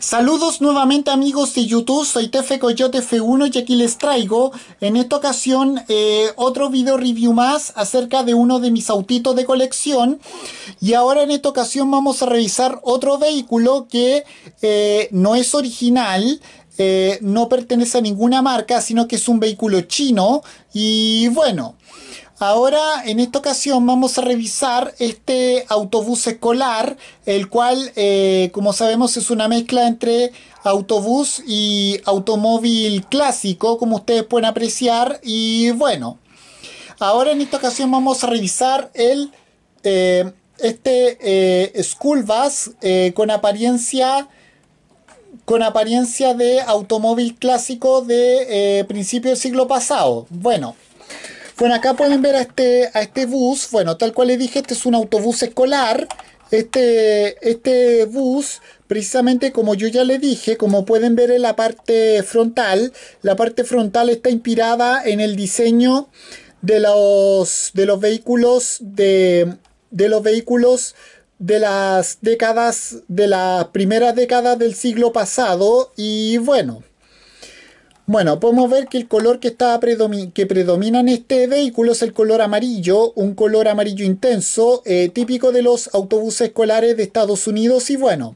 Saludos nuevamente amigos de YouTube, soy Tefe Coyote F1 y aquí les traigo en esta ocasión eh, otro video review más acerca de uno de mis autitos de colección y ahora en esta ocasión vamos a revisar otro vehículo que eh, no es original, eh, no pertenece a ninguna marca, sino que es un vehículo chino y bueno... Ahora, en esta ocasión, vamos a revisar este autobús escolar, el cual, eh, como sabemos, es una mezcla entre autobús y automóvil clásico, como ustedes pueden apreciar. Y bueno, ahora en esta ocasión vamos a revisar el, eh, este eh, school bus con apariencia con apariencia de automóvil clásico de principio del siglo pasado. Bueno, bueno, acá pueden ver a este, a este bus. Bueno, tal cual les dije, este es un autobús escolar. Este, este bus, precisamente como yo ya le dije, como pueden ver en la parte frontal, la parte frontal está inspirada en el diseño de los, de los vehículos de, de los vehículos de las décadas, de las primeras décadas del siglo pasado. Y bueno, bueno, podemos ver que el color que, está que predomina en este vehículo es el color amarillo, un color amarillo intenso, eh, típico de los autobuses escolares de Estados Unidos y bueno.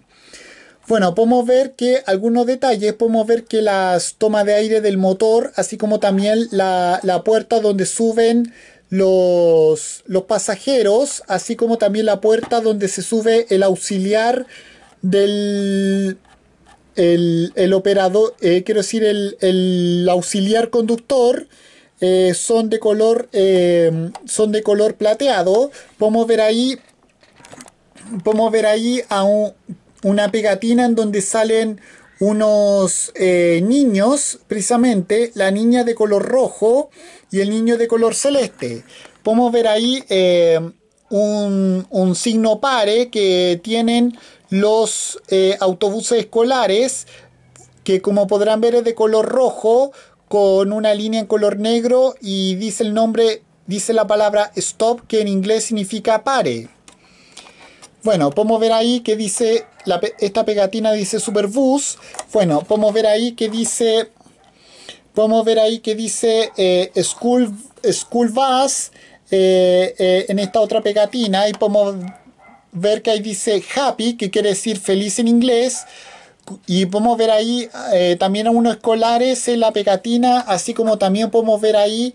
Bueno, podemos ver que algunos detalles, podemos ver que las tomas de aire del motor, así como también la, la puerta donde suben los, los pasajeros, así como también la puerta donde se sube el auxiliar del, el, operador, eh, quiero decir, el, auxiliar conductor eh, son de color eh, son de color plateado. Podemos ver ahí podemos ver ahí a una pegatina en donde salen unos niños, precisamente la niña de color rojo y el niño de color celeste. Podemos ver ahí un, signo pare que tienen los eh, autobuses escolares, que como podrán ver es de color rojo, con una línea en color negro y dice el nombre, dice la palabra stop, que en inglés significa pare. Bueno, podemos ver ahí que dice, esta pegatina dice Superbus. Bueno, podemos ver ahí que dice, podemos ver ahí que dice eh, School, School Bus. Eh, eh, en esta otra pegatina Y podemos ver que ahí dice happy, que quiere decir feliz en inglés. Y podemos ver ahí eh, también a unos escolares en la pegatina, así como también podemos ver ahí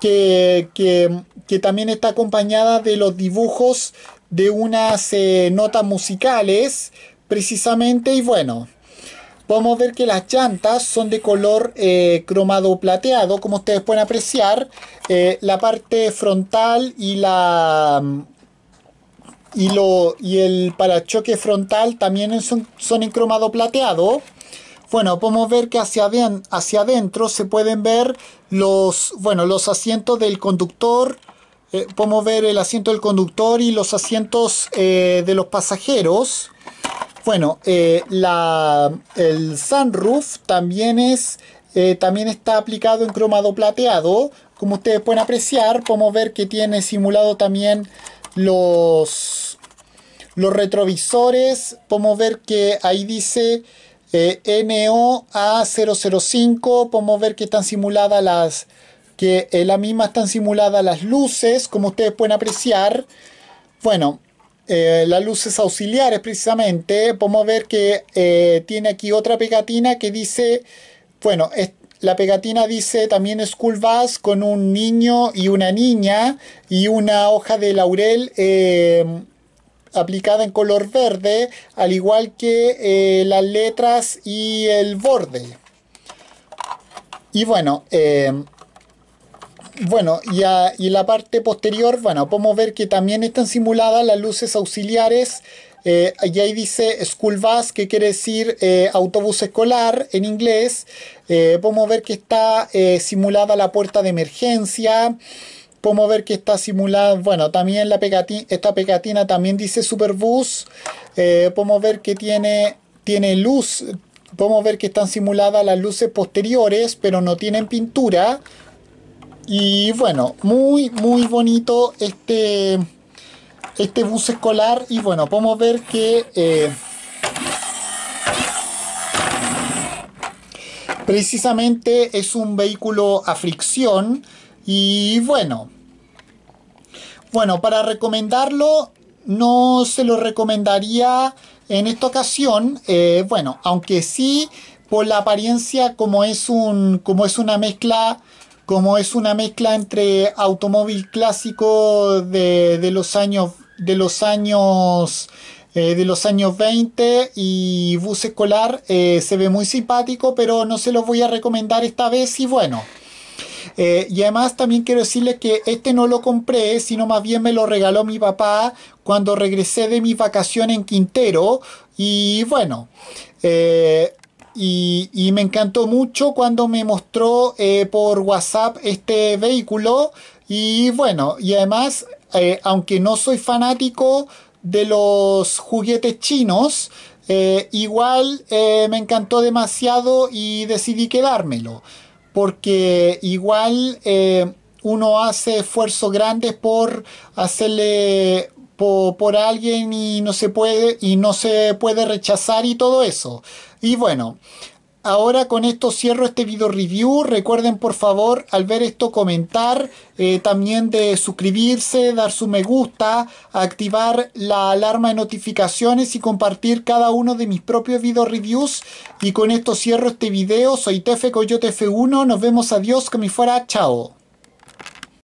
que, que también está acompañada de los dibujos de unas notas musicales, precisamente. Y bueno, podemos ver que las llantas son de color eh, cromado plateado, como ustedes pueden apreciar. Eh, la parte frontal y la y, y el parachoque frontal también son, en cromado plateado. Bueno, podemos ver que hacia, hacia adentro se pueden ver los, bueno, los asientos del conductor, eh, podemos ver el asiento del conductor y los asientos de los pasajeros. Bueno, eh, el sunroof también es eh, también está aplicado en cromado plateado. Como ustedes pueden apreciar, podemos ver que tiene simulado también los, los retrovisores. Podemos ver que ahí dice eh, NOA005. Podemos ver que están simuladas las que en la misma están simuladas las luces, como ustedes pueden apreciar. Bueno, eh, las luces auxiliares precisamente, podemos ver que eh, tiene aquí otra pegatina que dice, bueno, la pegatina dice también School Bass con un niño y una niña y una hoja de laurel em, aplicada en color verde, al igual que eh, las letras y el borde. Y bueno, em, bueno, y, en la parte posterior, bueno, podemos ver que también están simuladas las luces auxiliares. Eh, y ahí dice school bus, que quiere decir eh, autobús escolar en inglés. Eh, podemos ver que está simulada la puerta de emergencia. Podemos ver que está simulada, bueno, también la esta pegatina también dice superbus. podemos ver que tiene, tiene luz. Podemos ver que están simuladas las luces posteriores, pero no tienen pintura. Y bueno, muy, muy bonito este, este bus escolar. Y bueno, podemos ver que... Eh, precisamente es un vehículo a fricción y bueno bueno para recomendarlo no se lo recomendaría en esta ocasión eh, bueno aunque sí por la apariencia como es un como es una mezcla como es una mezcla entre automóvil clásico de, los años de los años de los años 20 eh, y bus escolar eh, se ve muy simpático pero no se los voy a recomendar esta vez y bueno eh, y además también quiero decirles que este no lo compré, sino más bien me lo regaló mi papá cuando regresé de mi vacación en Quintero. Y bueno, y, me encantó mucho cuando me mostró eh, por WhatsApp este vehículo. Y bueno, y además, eh, aunque no soy fanático de los juguetes chinos, eh, igual me encantó demasiado y decidí quedármelo. Porque igual uno hace esfuerzos grandes por hacerle por, alguien y no se puede y no se puede rechazar y todo eso. Y bueno, ahora con esto cierro este video review. Recuerden por favor al ver esto comentar, eh, también de suscribirse, dar su me gusta, activar la alarma de notificaciones y compartir cada uno de mis propios video reviews. Y con esto cierro este video. Soy Tefe Coyote F1. Nos vemos adiós, que me fuera. Chao.